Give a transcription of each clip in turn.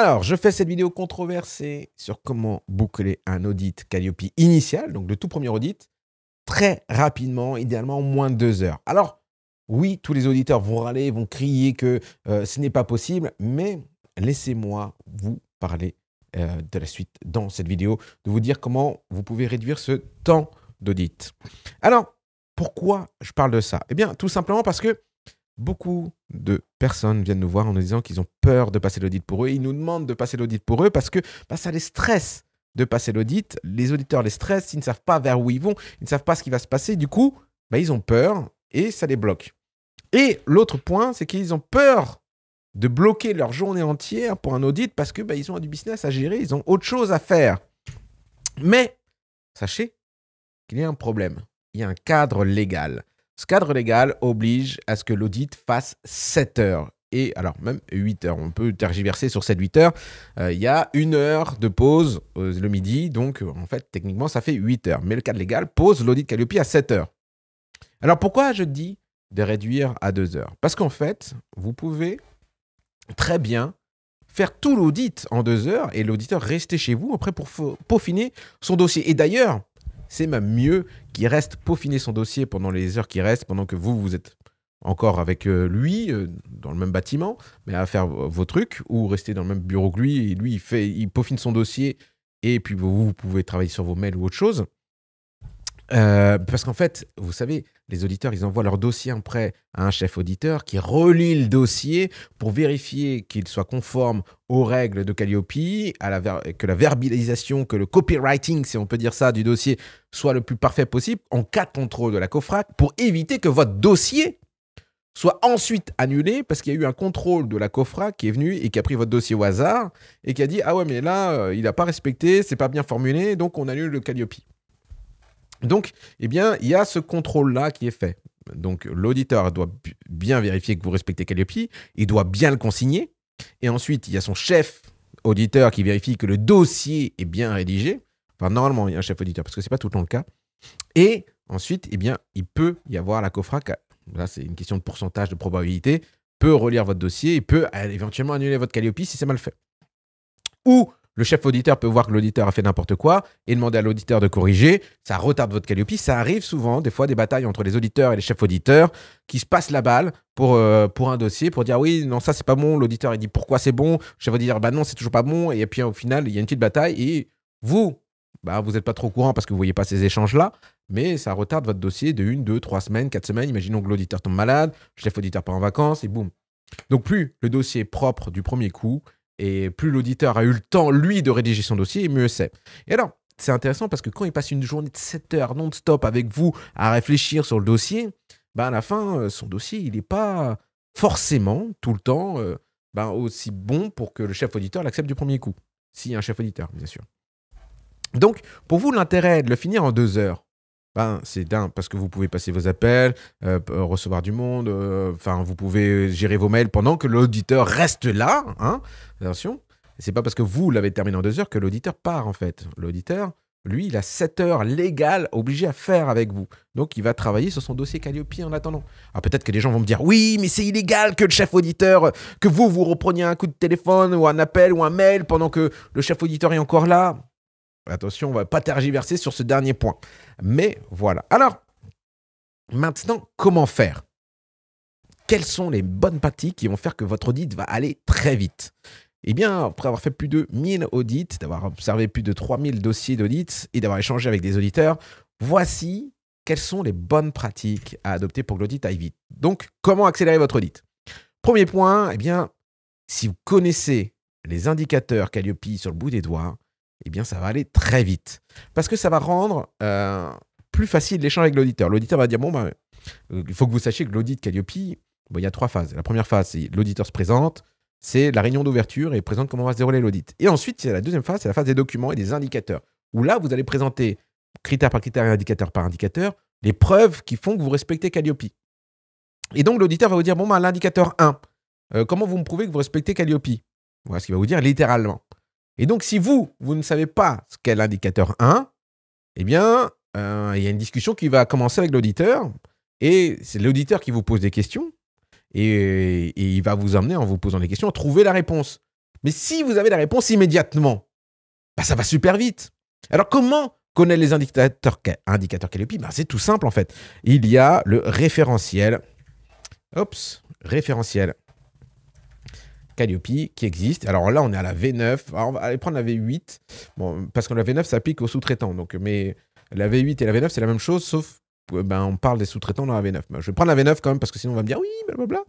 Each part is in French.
Alors, je fais cette vidéo controversée sur comment boucler un audit Calliope initial, donc le tout premier audit, très rapidement, idéalement en moins de deux heures. Alors, oui, tous les auditeurs vont râler, vont crier que euh, ce n'est pas possible, mais laissez-moi vous parler euh, de la suite dans cette vidéo, de vous dire comment vous pouvez réduire ce temps d'audit. Alors, pourquoi je parle de ça Eh bien, tout simplement parce que beaucoup de personnes viennent nous voir en nous disant qu'ils ont peur de passer l'audit pour eux. ils nous demandent de passer l'audit pour eux parce que bah, ça les stresse de passer l'audit. Les auditeurs les stressent, ils ne savent pas vers où ils vont, ils ne savent pas ce qui va se passer. Du coup, bah, ils ont peur et ça les bloque. Et l'autre point, c'est qu'ils ont peur de bloquer leur journée entière pour un audit parce que bah, ils ont du business à gérer, ils ont autre chose à faire. Mais sachez qu'il y a un problème. Il y a un cadre légal. Ce cadre légal oblige à ce que l'audit fasse 7 heures. Et alors même 8 heures, on peut tergiverser sur 7-8 heures. Euh, il y a une heure de pause euh, le midi, donc en fait techniquement ça fait 8 heures. Mais le cadre légal pose l'audit Calliope à 7 heures. Alors pourquoi je dis de réduire à 2 heures Parce qu'en fait, vous pouvez très bien faire tout l'audit en 2 heures et l'auditeur rester chez vous après pour peaufiner son dossier. Et d'ailleurs, c'est même mieux qu'il reste peaufiner son dossier pendant les heures qui restent, pendant que vous, vous êtes encore avec euh, lui euh, dans le même bâtiment, mais à faire vos trucs, ou rester dans le même bureau que lui, et lui, il, fait, il peaufine son dossier, et puis vous, vous pouvez travailler sur vos mails ou autre chose. Euh, parce qu'en fait, vous savez, les auditeurs, ils envoient leur dossier en prêt à un chef auditeur qui relit le dossier pour vérifier qu'il soit conforme aux règles de Calliope, que la verbalisation, que le copywriting, si on peut dire ça, du dossier soit le plus parfait possible en cas de contrôle de la COFRAC pour éviter que votre dossier soit ensuite annulé parce qu'il y a eu un contrôle de la COFRAC qui est venu et qui a pris votre dossier au hasard et qui a dit ah ouais mais là euh, il n'a pas respecté, c'est pas bien formulé donc on annule le Calliope. Donc, eh bien, il y a ce contrôle-là qui est fait. Donc, l'auditeur doit bien vérifier que vous respectez Calliope, il doit bien le consigner. Et ensuite, il y a son chef auditeur qui vérifie que le dossier est bien rédigé. Enfin, normalement, il y a un chef auditeur, parce que ce n'est pas tout le temps le cas. Et ensuite, eh bien, il peut y avoir la COFRA, là, c'est une question de pourcentage, de probabilité, peut relire votre dossier et peut euh, éventuellement annuler votre Calliope si c'est mal fait. Ou le chef auditeur peut voir que l'auditeur a fait n'importe quoi et demander à l'auditeur de corriger. Ça retarde votre calliope. Ça arrive souvent, des fois, des batailles entre les auditeurs et les chefs auditeurs qui se passent la balle pour, euh, pour un dossier, pour dire oui, non, ça c'est pas bon. L'auditeur il dit pourquoi c'est bon. Le chef auditeur, bah non, c'est toujours pas bon. Et puis au final, il y a une petite bataille et vous, bah, vous n'êtes pas trop courant parce que vous ne voyez pas ces échanges-là, mais ça retarde votre dossier de une, deux, trois semaines, quatre semaines. Imaginons que l'auditeur tombe malade, le chef auditeur part en vacances et boum. Donc plus le dossier est propre du premier coup et plus l'auditeur a eu le temps, lui, de rédiger son dossier, mieux c'est. Et alors, c'est intéressant parce que quand il passe une journée de 7 heures non-stop avec vous à réfléchir sur le dossier, ben à la fin, euh, son dossier, il n'est pas forcément tout le temps euh, ben, aussi bon pour que le chef auditeur l'accepte du premier coup. S'il y a un chef auditeur, bien sûr. Donc, pour vous, l'intérêt de le finir en deux heures, ben, c'est dingue parce que vous pouvez passer vos appels, euh, euh, recevoir du monde, euh, enfin, vous pouvez gérer vos mails pendant que l'auditeur reste là. Hein Attention, c'est pas parce que vous l'avez terminé en deux heures que l'auditeur part en fait. L'auditeur, lui, il a sept heures légales obligées à faire avec vous. Donc, il va travailler sur son dossier Calliope en attendant. Alors, ah, peut-être que les gens vont me dire Oui, mais c'est illégal que le chef auditeur, que vous, vous repreniez un coup de téléphone ou un appel ou un mail pendant que le chef auditeur est encore là. Attention, on ne va pas tergiverser sur ce dernier point. Mais voilà. Alors, maintenant, comment faire Quelles sont les bonnes pratiques qui vont faire que votre audit va aller très vite eh bien, après avoir fait plus de 1000 audits, d'avoir observé plus de 3000 dossiers d'audits et d'avoir échangé avec des auditeurs, voici quelles sont les bonnes pratiques à adopter pour que l'audit aille vite. Donc, comment accélérer votre audit Premier point, eh bien, si vous connaissez les indicateurs Calliope sur le bout des doigts, eh bien, ça va aller très vite. Parce que ça va rendre euh, plus facile l'échange avec l'auditeur. L'auditeur va dire, bon, bah, euh, il faut que vous sachiez que l'audit Calliope, il y a trois phases. La première phase, c'est l'auditeur se présente, c'est la réunion d'ouverture et présente comment va se dérouler l'audit. Et ensuite, c'est la deuxième phase, c'est la phase des documents et des indicateurs, où là, vous allez présenter critère par critère et indicateur par indicateur les preuves qui font que vous respectez Calliope. Et donc, l'auditeur va vous dire, bon, bah, l'indicateur 1, euh, comment vous me prouvez que vous respectez Calliope Voilà ce qu'il va vous dire littéralement. Et donc, si vous, vous ne savez pas ce qu'est l'indicateur 1, eh bien, euh, il y a une discussion qui va commencer avec l'auditeur. Et c'est l'auditeur qui vous pose des questions. Et, il va vous amener en vous posant des questions, à trouver la réponse. Mais si vous avez la réponse immédiatement, bah, ça va super vite. Alors, comment connaît les indicateurs, indicateurs Calliope bah, C'est tout simple, en fait. Il y a le référentiel. Oups, référentiel. Calliope qui existe. Alors là, on est à la V9. Ah, on va aller prendre la V8. Bon, parce que la V9 s'applique aux sous-traitants. Donc, mais la V8 et la V9, c'est la même chose, sauf ben, on parle des sous-traitants dans la V9. Ben, je vais prendre la V9 quand même, parce que sinon on va me dire oui, blablabla.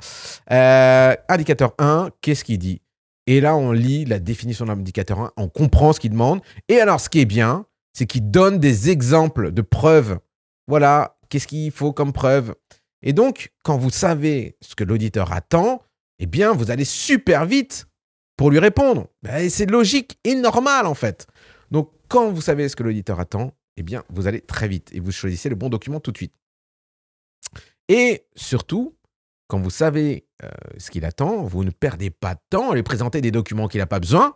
Euh, indicateur 1, qu'est-ce qu'il dit Et là, on lit la définition de l'indicateur 1, on comprend ce qu'il demande. Et alors, ce qui est bien, c'est qu'il donne des exemples de preuves. Voilà, qu'est-ce qu'il faut comme preuve Et donc, quand vous savez ce que l'auditeur attend, eh bien, vous allez super vite pour lui répondre. Ben, c'est logique et normal, en fait. Donc, quand vous savez ce que l'auditeur attend, eh bien, vous allez très vite et vous choisissez le bon document tout de suite. Et surtout, quand vous savez euh, ce qu'il attend, vous ne perdez pas de temps à lui présenter des documents qu'il n'a pas besoin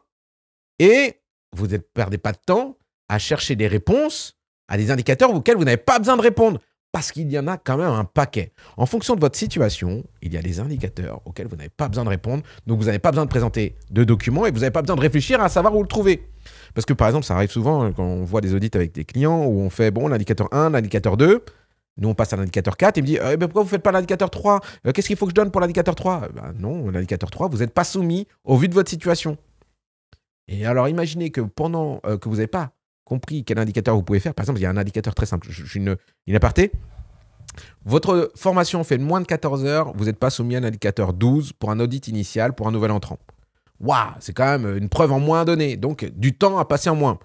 et vous ne perdez pas de temps à chercher des réponses à des indicateurs auxquels vous n'avez pas besoin de répondre parce qu'il y en a quand même un paquet. En fonction de votre situation, il y a des indicateurs auxquels vous n'avez pas besoin de répondre. Donc vous n'avez pas besoin de présenter de documents et vous n'avez pas besoin de réfléchir à savoir où le trouver. Parce que par exemple, ça arrive souvent hein, quand on voit des audits avec des clients où on fait bon l'indicateur 1, l'indicateur 2. Nous, on passe à l'indicateur 4 et me dit eh, Pourquoi vous ne faites pas l'indicateur 3 euh, Qu'est-ce qu'il faut que je donne pour l'indicateur 3 eh ben, Non, l'indicateur 3, vous n'êtes pas soumis au vu de votre situation. Et alors, imaginez que pendant euh, que vous n'avez pas compris quel indicateur vous pouvez faire. Par exemple, il y a un indicateur très simple. Je suis une, une aparté. Votre formation fait moins de 14 heures, vous n'êtes pas soumis à l'indicateur 12 pour un audit initial pour un nouvel entrant. Waouh, c'est quand même une preuve en moins donnée. donc du temps à passer en moins.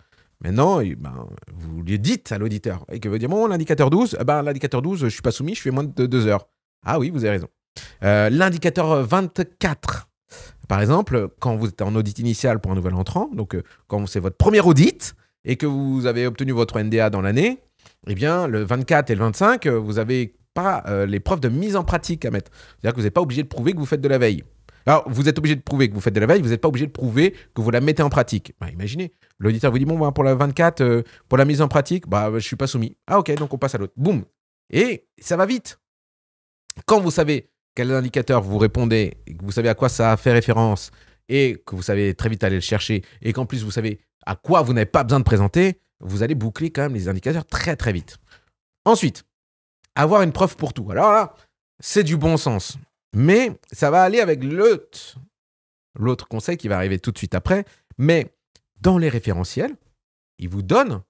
Maintenant, eh ben, vous lui dites à l'auditeur et que veut dire bon, l'indicateur 12, eh ben, l'indicateur 12, je ne suis pas soumis, je fais moins de 2 heures. Ah oui, vous avez raison. Euh, l'indicateur 24, par exemple, quand vous êtes en audit initial pour un nouvel entrant, donc euh, quand c'est votre premier audit, et que vous avez obtenu votre NDA dans l'année, eh bien, le 24 et le 25, euh, vous n'avez pas euh, les preuves de mise en pratique à mettre. C'est-à-dire que vous n'êtes pas obligé de prouver que vous faites de la veille. Alors, vous êtes obligé de prouver que vous faites de la veille, vous n'êtes pas obligé de prouver que vous la mettez en pratique. Bah, imaginez, l'auditeur vous dit Bon, bah, pour la 24, euh, pour la mise en pratique, bah, je ne suis pas soumis. Ah, ok, donc on passe à l'autre. Boum Et ça va vite. Quand vous savez quel indicateur vous répondez, que vous savez à quoi ça fait référence, et que vous savez très vite aller le chercher et qu'en plus vous savez à quoi vous n'avez pas besoin de présenter, vous allez boucler quand même les indicateurs très très vite. Ensuite, avoir une preuve pour tout. Alors là, c'est du bon sens, mais ça va aller avec l'autre conseil qui va arriver tout de suite après. Mais dans les référentiels, ils vous donnent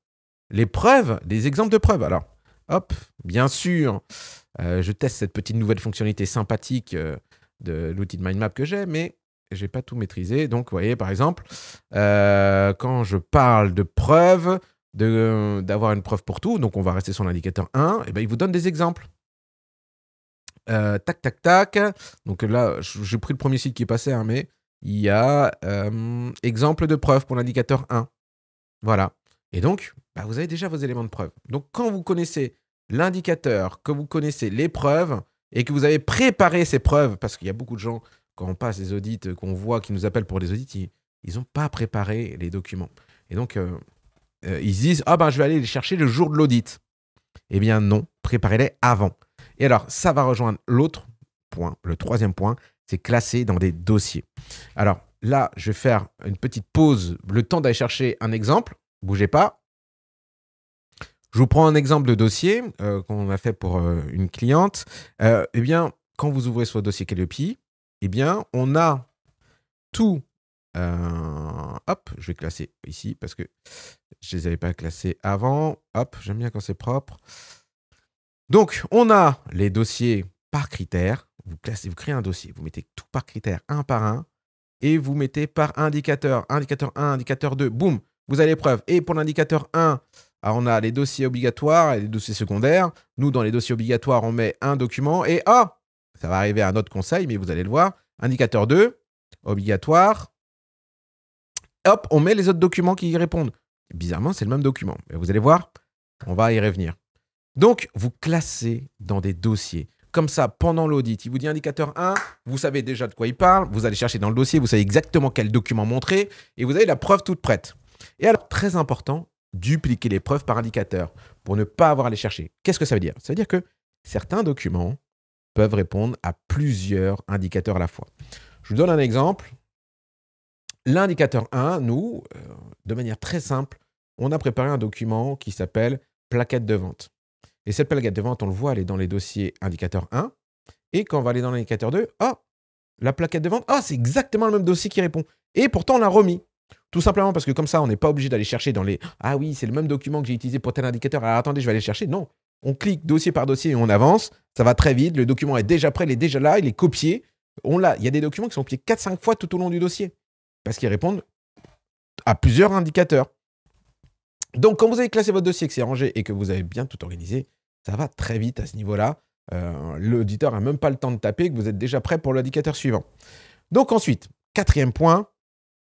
les preuves, des exemples de preuves. Alors, hop, bien sûr, euh, je teste cette petite nouvelle fonctionnalité sympathique euh, de l'outil de mind map que j'ai, mais j'ai pas tout maîtrisé. Donc, vous voyez, par exemple, euh, quand je parle de preuve, d'avoir une preuve pour tout, donc on va rester sur l'indicateur 1, et eh ben il vous donne des exemples. Euh, tac, tac, tac. Donc là, j'ai pris le premier site qui est passé, hein, mais il y a euh, exemple de preuve pour l'indicateur 1. Voilà. Et donc, bah, vous avez déjà vos éléments de preuve. Donc, quand vous connaissez l'indicateur, que vous connaissez les preuves, et que vous avez préparé ces preuves, parce qu'il y a beaucoup de gens quand on passe les audits, euh, qu'on voit qu'ils nous appellent pour les audits, ils n'ont pas préparé les documents. Et donc, euh, euh, ils se ils disent Ah ben, je vais aller les chercher le jour de l'audit. Eh bien, non, préparez-les avant. Et alors, ça va rejoindre l'autre point, le troisième point, c'est classer dans des dossiers. Alors là, je vais faire une petite pause, le temps d'aller chercher un exemple. Bougez pas. Je vous prends un exemple de dossier qu'on a fait pour une cliente. eh bien, quand vous ouvrez ce dossier Calliope, eh bien, on a tout. Euh, hop, je vais classer ici parce que je ne les avais pas classés avant. Hop, j'aime bien quand c'est propre. Donc, on a les dossiers par critère. Vous, classez, vous créez un dossier, vous mettez tout par critère, un par un, et vous mettez par indicateur, indicateur 1, indicateur 2, boum, vous avez preuve. Et pour l'indicateur 1, ah, on a les dossiers obligatoires et les dossiers secondaires. Nous, dans les dossiers obligatoires, on met un document et ah, ça va arriver à un autre conseil, mais vous allez le voir. Indicateur 2, obligatoire. Hop, on met les autres documents qui y répondent. Bizarrement, c'est le même document. Mais vous allez voir, on va y revenir. Donc, vous classez dans des dossiers. Comme ça, pendant l'audit, il vous dit indicateur 1, vous savez déjà de quoi il parle, vous allez chercher dans le dossier, vous savez exactement quel document montrer, et vous avez la preuve toute prête. Et alors, très important, dupliquer les preuves par indicateur pour ne pas avoir à les chercher. Qu'est-ce que ça veut dire Ça veut dire que certains documents, peuvent répondre à plusieurs indicateurs à la fois. Je vous donne un exemple. L'indicateur 1, nous, euh, de manière très simple, on a préparé un document qui s'appelle plaquette de vente. Et cette plaquette de vente, on le voit, elle est dans les dossiers indicateur 1. Et quand on va aller dans l'indicateur 2, oh, la plaquette de vente, oh, c'est exactement le même dossier qui répond. Et pourtant, on l'a remis. Tout simplement parce que comme ça, on n'est pas obligé d'aller chercher dans les Ah oui, c'est le même document que j'ai utilisé pour tel indicateur. Alors attendez, je vais aller chercher. Non, on clique dossier par dossier et on avance. Ça va très vite. Le document est déjà prêt, il est déjà là, il est copié. On l'a. Il y a des documents qui sont copiés 4-5 fois tout au long du dossier parce qu'ils répondent à plusieurs indicateurs. Donc, quand vous avez classé votre dossier, que c'est rangé et que vous avez bien tout organisé, ça va très vite à ce niveau-là. Euh, l'auditeur n'a même pas le temps de taper, que vous êtes déjà prêt pour l'indicateur suivant. Donc ensuite, quatrième point,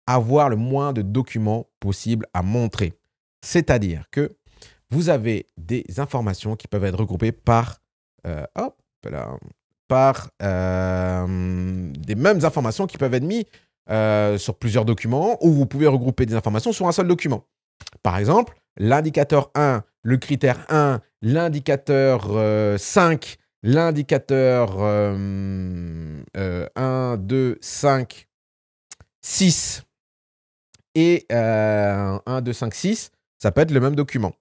avoir le moins de documents possible à montrer. C'est-à-dire que vous avez des informations qui peuvent être regroupées par, euh, par euh, des mêmes informations qui peuvent être mises euh, sur plusieurs documents ou vous pouvez regrouper des informations sur un seul document. Par exemple, l'indicateur 1, le critère 1, l'indicateur 5, l'indicateur 1, 2, 5, 6 et 1, 2, 5, 6, ça peut être le même document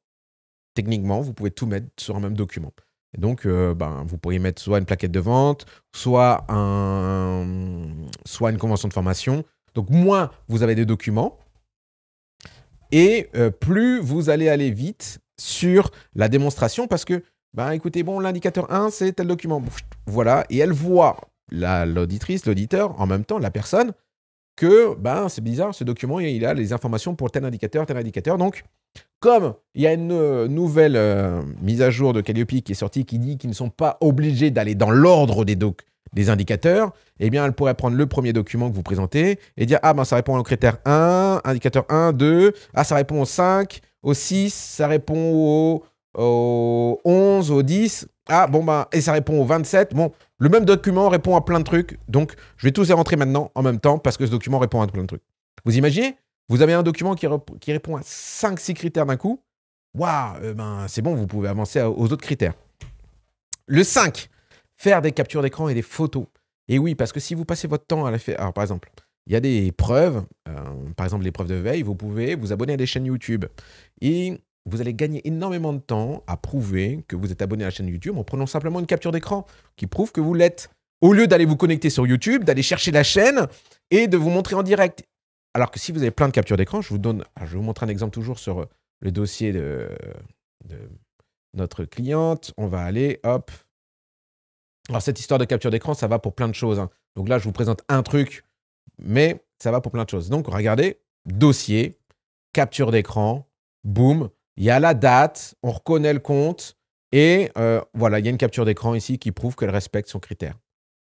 techniquement, vous pouvez tout mettre sur un même document. donc, euh, ben, vous pourriez mettre soit une plaquette de vente, soit, un, soit une convention de formation. Donc, moins vous avez des documents, et euh, plus vous allez aller vite sur la démonstration parce que, ben, écoutez, bon, l'indicateur 1, c'est tel document. Voilà, et elle voit l'auditrice, l'auditeur, en même temps, la personne, que ben, c'est bizarre, ce document, il a les informations pour tel indicateur, tel indicateur. Donc, comme il y a une euh, nouvelle euh, mise à jour de Calliope qui est sortie qui dit qu'ils ne sont pas obligés d'aller dans l'ordre des, des indicateurs, eh bien, elle pourrait prendre le premier document que vous présentez et dire Ah, ben, ça répond au critère 1, indicateur 1, 2, ah, ça répond au 5, au 6, ça répond au, au 11, au 10, ah, bon, ben, et ça répond au 27. Bon, le même document répond à plein de trucs, donc je vais tous les rentrer maintenant en même temps parce que ce document répond à plein de trucs. Vous imaginez vous avez un document qui, répond à 5-6 critères d'un coup. Waouh, euh, ben, c'est bon, vous pouvez avancer aux autres critères. Le 5, faire des captures d'écran et des photos. Et oui, parce que si vous passez votre temps à la faire. Alors, par exemple, il y a des preuves, euh, par exemple, les preuves de veille, vous pouvez vous abonner à des chaînes YouTube. Et vous allez gagner énormément de temps à prouver que vous êtes abonné à la chaîne YouTube en prenant simplement une capture d'écran qui prouve que vous l'êtes. Au lieu d'aller vous connecter sur YouTube, d'aller chercher la chaîne et de vous montrer en direct. Alors que si vous avez plein de captures d'écran, je vous donne, je vous montre un exemple toujours sur euh, le dossier de, notre cliente. On va aller, hop. Alors cette histoire de capture d'écran, ça va pour plein de choses. Hein. Donc là, je vous présente un truc, mais ça va pour plein de choses. Donc regardez, dossier, capture d'écran, boum, il y a la date, on reconnaît le compte, et euh, voilà, il y a une capture d'écran ici qui prouve qu'elle respecte son critère.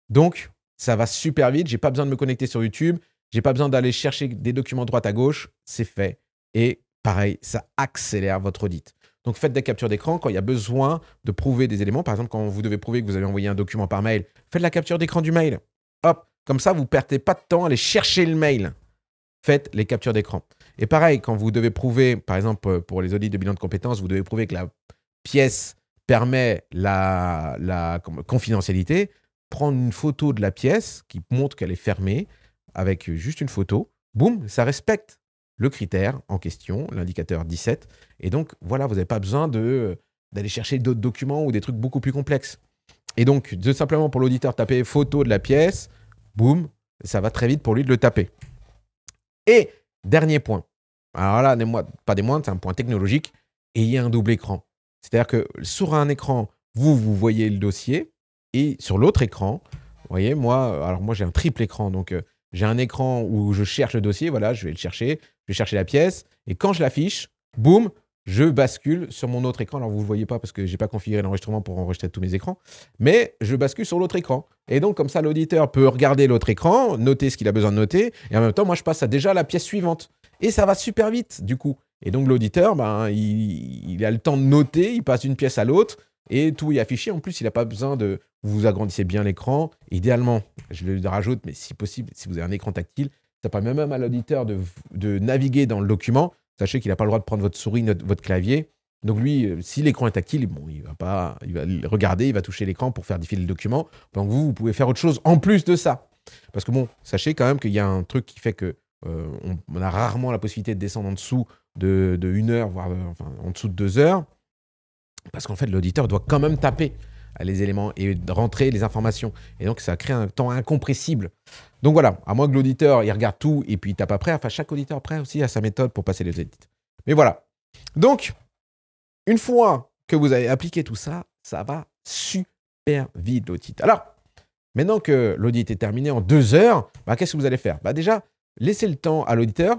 Donc, ça va super vite, j'ai pas besoin de me connecter sur YouTube, j'ai pas besoin d'aller chercher des documents droite à gauche. C'est fait. Et pareil, ça accélère votre audit. Donc faites des captures d'écran quand il y a besoin de prouver des éléments. Par exemple, quand vous devez prouver que vous avez envoyé un document par mail, faites la capture d'écran du mail. Hop, comme ça, vous ne perdez pas de temps à aller chercher le mail. Faites les captures d'écran. Et pareil, quand vous devez prouver, par exemple, pour les audits de bilan de compétences, vous devez prouver que la pièce permet la, la confidentialité, prendre une photo de la pièce qui montre qu'elle est fermée, avec juste une photo, boum, ça respecte le critère en question, l'indicateur 17. Et donc, voilà, vous n'avez pas besoin euh, d'aller chercher d'autres documents ou des trucs beaucoup plus complexes. Et donc, de simplement pour l'auditeur taper photo de la pièce, boum, ça va très vite pour lui de le taper. Et dernier point. Alors là, pas des moindres, c'est un point technologique. Et il y a un double écran. C'est-à-dire que sur un écran, vous, vous voyez le dossier. Et sur l'autre écran, vous voyez, moi, alors moi j'ai un triple écran, donc euh, j'ai un écran où je cherche le dossier, voilà, je vais le chercher, je vais chercher la pièce, et quand je l'affiche, boum, je bascule sur mon autre écran. Alors vous ne le voyez pas parce que je n'ai pas configuré l'enregistrement pour enregistrer tous mes écrans, mais je bascule sur l'autre écran. Et donc comme ça, l'auditeur peut regarder l'autre écran, noter ce qu'il a besoin de noter, et en même temps, moi, je passe à déjà la pièce suivante. Et ça va super vite, du coup. Et donc l'auditeur, ben, il, a le temps de noter, il passe d'une pièce à l'autre, et tout est affiché. En plus, il n'a pas besoin de... Vous agrandissez bien l'écran. Idéalement, je le rajoute, mais si possible, si vous avez un écran tactile, ça permet même à l'auditeur de, naviguer dans le document. Sachez qu'il n'a pas le droit de prendre votre souris, votre clavier. Donc lui, euh, si l'écran est tactile, bon, il va pas, il va regarder, il va toucher l'écran pour faire défiler le document. Donc vous, vous pouvez faire autre chose en plus de ça. Parce que bon, sachez quand même qu'il y a un truc qui fait que euh, on, a rarement la possibilité de descendre en dessous de, une heure, voire euh, en dessous de deux heures. Parce qu'en fait, l'auditeur doit quand même taper les éléments et rentrer les informations. Et donc, ça crée un temps incompressible. Donc voilà, à moins que l'auditeur, il regarde tout et puis il tape après. Enfin, chaque auditeur après aussi a sa méthode pour passer les audits. Mais voilà. Donc, une fois que vous avez appliqué tout ça, ça va super vite l'audit. Alors, maintenant que l'audit est terminé en deux heures, bah, qu'est-ce que vous allez faire bah, Déjà, laissez le temps à l'auditeur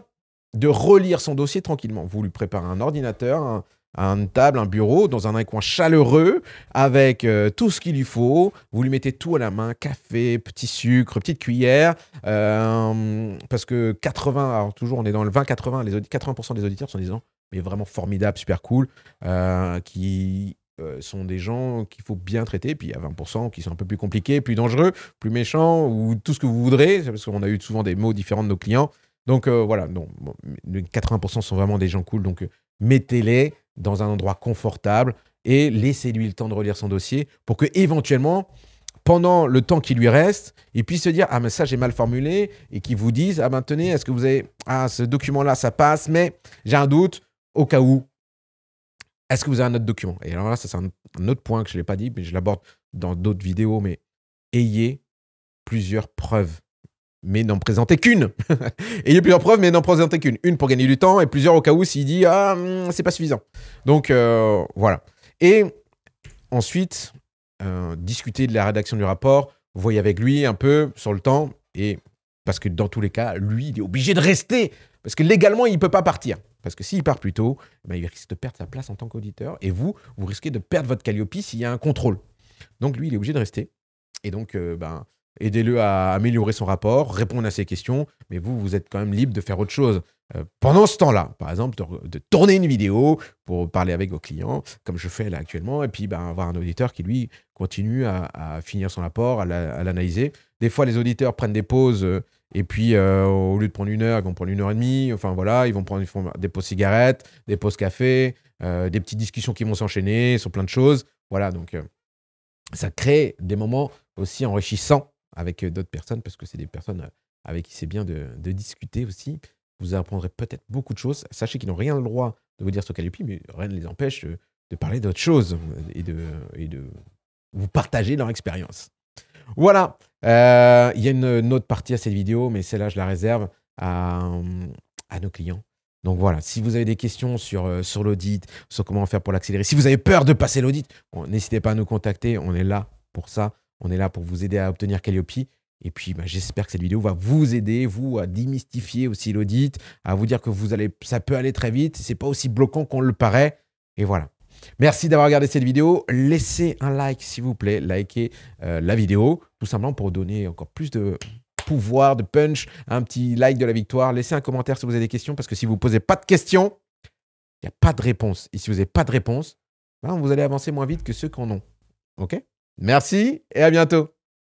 de relire son dossier tranquillement. Vous lui préparez un ordinateur, un, une table, un bureau, dans un coin chaleureux, avec euh, tout ce qu'il lui faut. Vous lui mettez tout à la main, café, petit sucre, petite cuillère, euh, parce que 80, alors toujours on est dans le 20-80, les 80% des auditeurs sont des gens, mais vraiment formidables, super cool, euh, qui sont des gens qu'il faut bien traiter, puis il y a 20% qui sont un peu plus compliqués, plus dangereux, plus méchants, ou tout ce que vous voudrez, parce qu'on a eu souvent des mots différents de nos clients. Donc voilà, non, 80% sont vraiment des gens cool, donc mettez-les, dans un endroit confortable et laissez-lui le temps de relire son dossier pour que éventuellement, pendant le temps qui lui reste, il puisse se dire ah mais ça j'ai mal formulé et qu'il vous dise ah maintenant ben, est-ce que vous avez ah ce document là ça passe mais j'ai un doute au cas où est-ce que vous avez un autre document Et alors là ça c'est un, un, autre point que je l'ai pas dit mais je l'aborde dans d'autres vidéos mais ayez plusieurs preuves mais n'en présenter qu'une. et il y a plusieurs preuves, mais n'en présenter qu'une. Une pour gagner du temps et plusieurs au cas où s'il dit Ah, hmm, c'est pas suffisant. Donc euh, voilà. Et ensuite, euh, discuter de la rédaction du rapport, voyez avec lui un peu sur le temps. Et parce que dans tous les cas, lui, il est obligé de rester. Parce que légalement, il ne peut pas partir. Parce que s'il part plus tôt, ben, il risque de perdre sa place en tant qu'auditeur. Et vous, vous risquez de perdre votre Calliope s'il y a un contrôle. Donc lui, il est obligé de rester. Et donc, euh, ben, aidez-le à améliorer son rapport, répondre à ses questions, mais vous, vous êtes quand même libre de faire autre chose. Euh, pendant ce temps-là, par exemple, de, tourner une vidéo pour parler avec vos clients, comme je fais là actuellement, et puis ben, avoir un auditeur qui, lui, continue à, finir son rapport, à l'analyser. des fois, les auditeurs prennent des pauses, euh, et puis euh, au lieu de prendre une heure, ils vont prendre une heure et demie, enfin voilà, ils vont prendre des pauses cigarettes, des pauses café, des petites discussions qui vont s'enchaîner sur plein de choses. Voilà, donc ça crée des moments aussi enrichissants avec d'autres personnes parce que c'est des personnes avec qui c'est bien de, discuter aussi. Vous apprendrez peut-être beaucoup de choses. Sachez qu'ils n'ont rien le droit de vous dire ce qu'elle mais rien ne les empêche de, parler d'autres choses et de, et de vous partager leur expérience. Voilà, il y a une, autre partie à cette vidéo, mais celle-là, je la réserve à, à nos clients. Donc voilà, si vous avez des questions sur, sur l'audit, sur comment faire pour l'accélérer, si vous avez peur de passer l'audit, n'hésitez pas à nous contacter, on est là pour ça. On est là pour vous aider à obtenir Calliope. Et puis, bah, j'espère que cette vidéo va vous aider, vous, à démystifier aussi l'audit, à vous dire que vous allez, ça peut aller très vite, Ce n'est pas aussi bloquant qu'on le paraît. Et voilà. Merci d'avoir regardé cette vidéo. Laissez un like, s'il vous plaît. Likez euh, la vidéo, tout simplement pour donner encore plus de pouvoir, de punch, un petit like de la victoire. Laissez un commentaire si vous avez des questions, parce que si vous ne posez pas de questions, il n'y a pas de réponse. Et si vous n'avez pas de réponse, ben, vous allez avancer moins vite que ceux qui en ont. OK Merci et à bientôt.